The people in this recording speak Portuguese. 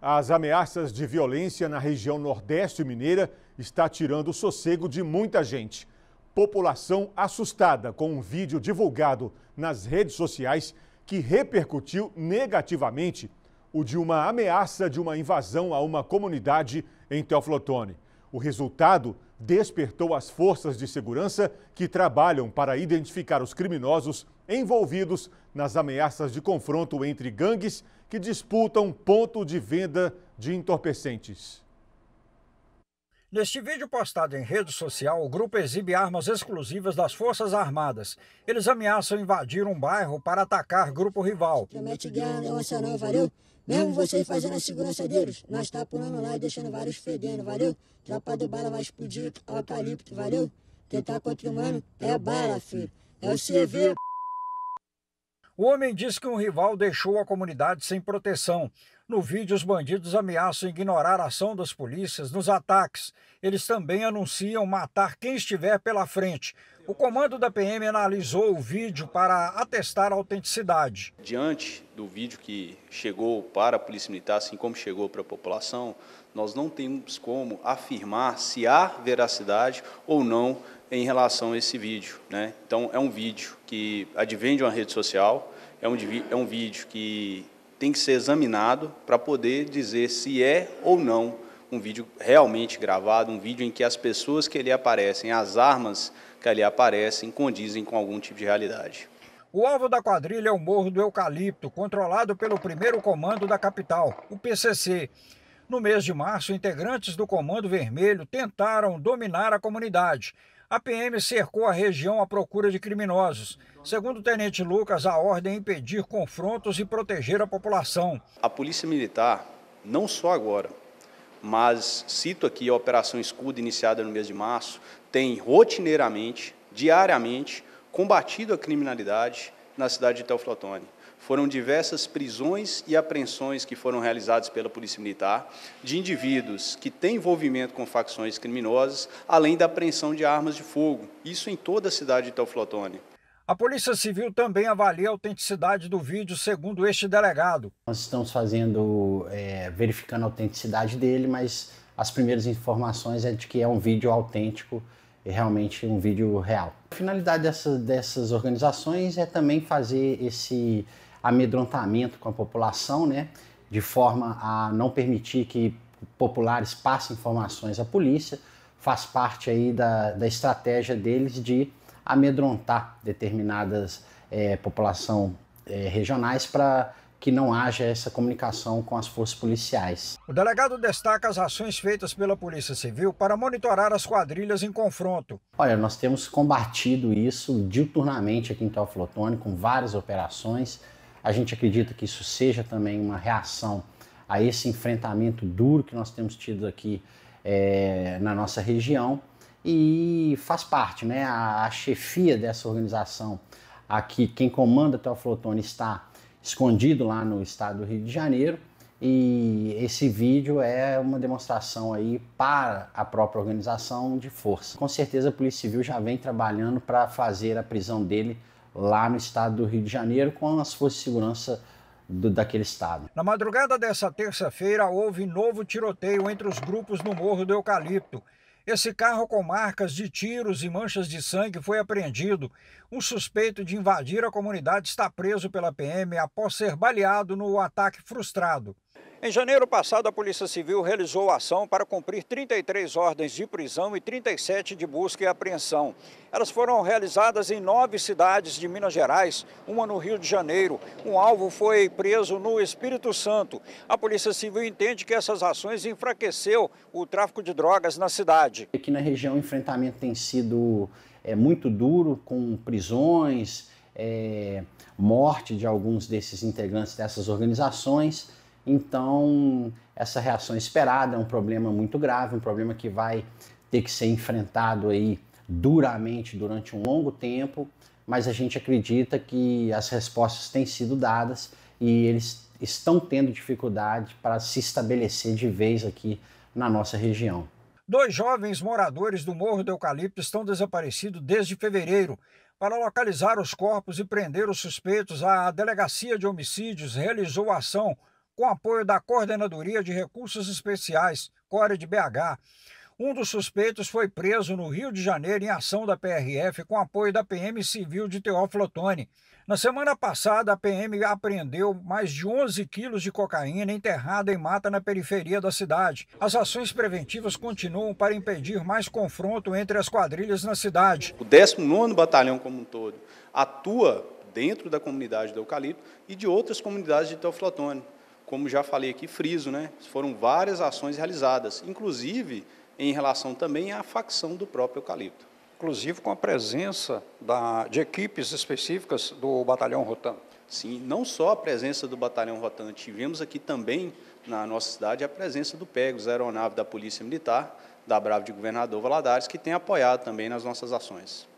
As ameaças de violência na região Nordeste Mineira está tirando o sossego de muita gente. População assustada com um vídeo divulgado nas redes sociais que repercutiu negativamente o de uma ameaça de uma invasão a uma comunidade em Teoflotone. O resultado despertou as forças de segurança que trabalham para identificar os criminosos envolvidos nas ameaças de confronto entre gangues que disputam ponto de venda de entorpecentes. Neste vídeo postado em rede social, o grupo exibe armas exclusivas das Forças Armadas. Eles ameaçam invadir um bairro para atacar grupo rival. Promete guerra é não valeu? Mesmo vocês fazendo a segurança deles, nós está pulando lá e deixando vários fedendo, valeu? Tropa do bala vai explodir o apocalipto, valeu? Tentar contra o humano é bala, filho. É o CV. O homem diz que um rival deixou a comunidade sem proteção. No vídeo, os bandidos ameaçam ignorar a ação das polícias nos ataques. Eles também anunciam matar quem estiver pela frente. O comando da PM analisou o vídeo para atestar a autenticidade. Diante do vídeo que chegou para a Polícia Militar, assim como chegou para a população, nós não temos como afirmar se há veracidade ou não em relação a esse vídeo. Né? Então, é um vídeo que advém de uma rede social, é um, é um vídeo que tem que ser examinado para poder dizer se é ou não um vídeo realmente gravado, um vídeo em que as pessoas que ali aparecem, as armas que ali aparecem, condizem com algum tipo de realidade. O alvo da quadrilha é o Morro do Eucalipto, controlado pelo primeiro comando da capital, o PCC. No mês de março, integrantes do Comando Vermelho tentaram dominar a comunidade, a PM cercou a região à procura de criminosos. Segundo o tenente Lucas, a ordem é impedir confrontos e proteger a população. A Polícia Militar, não só agora, mas cito aqui a Operação Escudo, iniciada no mês de março, tem rotineiramente, diariamente, combatido a criminalidade na cidade de Teoflotone foram diversas prisões e apreensões que foram realizadas pela Polícia Militar de indivíduos que têm envolvimento com facções criminosas, além da apreensão de armas de fogo, isso em toda a cidade de Teoflotone. A Polícia Civil também avalia a autenticidade do vídeo, segundo este delegado. Nós estamos fazendo, é, verificando a autenticidade dele, mas as primeiras informações é de que é um vídeo autêntico e realmente um vídeo real. A finalidade dessa, dessas organizações é também fazer esse amedrontamento com a população, né? de forma a não permitir que populares passem informações à polícia, faz parte aí da, da estratégia deles de amedrontar determinadas é, população é, regionais para que não haja essa comunicação com as forças policiais. O delegado destaca as ações feitas pela Polícia Civil para monitorar as quadrilhas em confronto. Olha, nós temos combatido isso diuturnamente aqui em Teoflotone com várias operações. A gente acredita que isso seja também uma reação a esse enfrentamento duro que nós temos tido aqui é, na nossa região e faz parte, né? A, a, chefia dessa organização aqui, quem comanda até o Flotone está escondido lá no estado do Rio de Janeiro e esse vídeo é uma demonstração aí para a própria organização de força. Com certeza a Polícia Civil já vem trabalhando para fazer a prisão dele lá no estado do Rio de Janeiro com as forças de segurança do, daquele estado. Na madrugada dessa terça-feira, houve novo tiroteio entre os grupos no Morro do Eucalipto. Esse carro com marcas de tiros e manchas de sangue foi apreendido. Um suspeito de invadir a comunidade está preso pela PM após ser baleado no ataque frustrado. Em janeiro passado, a Polícia Civil realizou ação para cumprir 33 ordens de prisão e 37 de busca e apreensão. Elas foram realizadas em nove cidades de Minas Gerais, uma no Rio de Janeiro. Um alvo foi preso no Espírito Santo. A Polícia Civil entende que essas ações enfraqueceu o tráfico de drogas na cidade. Aqui na região, o enfrentamento tem sido é, muito duro, com prisões, é, morte de alguns desses integrantes dessas organizações. Então, essa reação esperada é um problema muito grave, um problema que vai ter que ser enfrentado aí duramente durante um longo tempo, mas a gente acredita que as respostas têm sido dadas e eles estão tendo dificuldade para se estabelecer de vez aqui na nossa região. Dois jovens moradores do Morro do Eucalipto estão desaparecidos desde fevereiro. Para localizar os corpos e prender os suspeitos, a Delegacia de Homicídios realizou a ação com apoio da Coordenadoria de Recursos Especiais, Core de BH. Um dos suspeitos foi preso no Rio de Janeiro em ação da PRF com apoio da PM Civil de Teófilo Otoni. Na semana passada, a PM apreendeu mais de 11 quilos de cocaína enterrada em mata na periferia da cidade. As ações preventivas continuam para impedir mais confronto entre as quadrilhas na cidade. O 19º Batalhão como um todo atua dentro da comunidade do Eucalipto e de outras comunidades de Teófilo Otoni como já falei aqui, friso, né? Foram várias ações realizadas, inclusive em relação também à facção do próprio eucalipto. Inclusive com a presença da, de equipes específicas do Batalhão Rotan. Sim, não só a presença do Batalhão Rotan, tivemos aqui também na nossa cidade a presença do PEGOS, a aeronave da Polícia Militar, da Bravo de Governador Valadares, que tem apoiado também nas nossas ações.